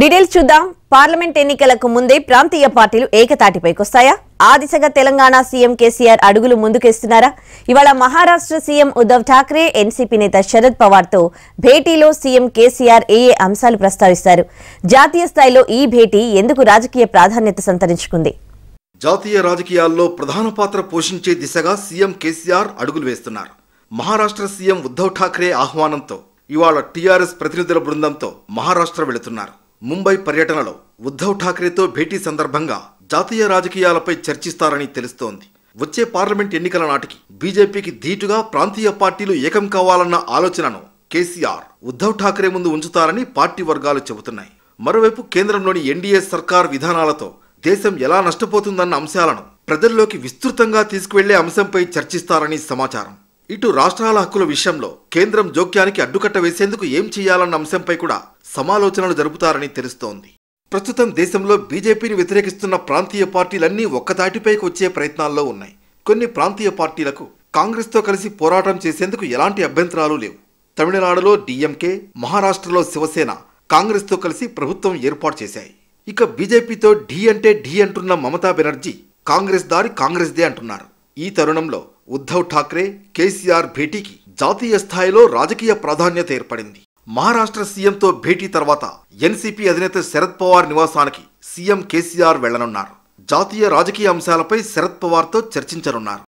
details చూద్దాం parliament ఎన్నికలకు ముందే ప్రాంతీయ పార్టీలు ఏకతాటిపైకి వస్తాయా ఆ దిశగా తెలంగాణ సీఎం కేసీఆర్ అడుగులు ముందుకేస్తున్నారా ఇవాళ మహారాష్ట్ర సీఎం ఉద్దవ్ ఠాక్రే ఎన్సీపీ నేత శరద్ పవార్తో భేటీలో సీఎం కేసీఆర్ ఏ ఏ అంశాలు ప్రస్తావిస్తారు జాతీయ స్థాయిలో ఈ భేటీ ఎందుకు రాజకీయ ప్రాధాన్యత సంతరించుకుంది జాతీయ రాజకీయాల్లో ప్రధాన పాత్ర పోషించే దిశగా సీఎం కేసీఆర్ అడుగులు వేస్తున్నారు మహారాష్ట్ర సీఎం ఉద్దవ్ ఠాక్రే ఆహ్వానంతో ఇవాళ టీఆర్ఎస్ ప్రతినిధుల బృందంతో మహారాష్ట్ర వెళుతున్నారు ముంబై పర్యటనలో ఉద్ధవ్ ఠాక్రేతో భేటీ సందర్భంగా జాతీయ రాజకీయాలపై చర్చిస్తారని తెలుస్తోంది వచ్చే పార్లమెంట్ ఎన్నికల నాటికి బీజేపీకి ధీటుగా ప్రాంతీయ పార్టీలు ఏకం కావాలన్న ఆలోచనను కేసీఆర్ ఉద్ధవ్ ఠాక్రే ముందు ఉంచుతారని పార్టీ వర్గాలు చెబుతున్నాయి మరోవైపు కేంద్రంలోని ఎన్డీఏ సర్కార్ విధానాలతో దేశం ఎలా నష్టపోతుందన్న అంశాలను ప్రజల్లోకి విస్తృతంగా తీసుకువెళ్లే అంశంపై చర్చిస్తారని సమాచారం ఇటు రాష్ట్రాల హక్కుల విషయంలో కేంద్రం జోక్యానికి అడ్డుకట్ట వేసేందుకు ఏం చేయాలన్న అంశంపై కూడా సమాలోచనలు జరుపుతారని తెలుస్తోంది ప్రస్తుతం దేశంలో బీజేపీని వ్యతిరేకిస్తున్న ప్రాంతీయ పార్టీలన్నీ ఒక్కదాటిపైకి వచ్చే ప్రయత్నాల్లో ఉన్నాయి కొన్ని ప్రాంతీయ పార్టీలకు కాంగ్రెస్తో కలిసి పోరాటం చేసేందుకు ఎలాంటి అభ్యంతరాలు లేవు తమిళనాడులో డీఎంకే మహారాష్ట్రలో శివసేన కాంగ్రెస్తో కలిసి ప్రభుత్వం ఏర్పాటు చేశాయి ఇక బీజేపీతో ఢీ అంటే ఢీ అంటున్న మమతా బెనర్జీ కాంగ్రెస్ దారి కాంగ్రెస్దే అంటున్నారు ఈ తరుణంలో ఉద్ధవ్ ఠాక్రే కేసీఆర్ భేటీకి జాతీయ స్థాయిలో రాజకీయ ప్రాధాన్యత ఏర్పడింది మహారాష్ట్ర సీఎంతో భేటీ తర్వాత ఎన్సీపీ అధినేత శరద్ పవార్ నివాసానికి సీఎం కేసీఆర్ వెళ్లనున్నారు జాతీయ రాజకీయ అంశాలపై శరద్ పవార్తో చర్చించనున్నారు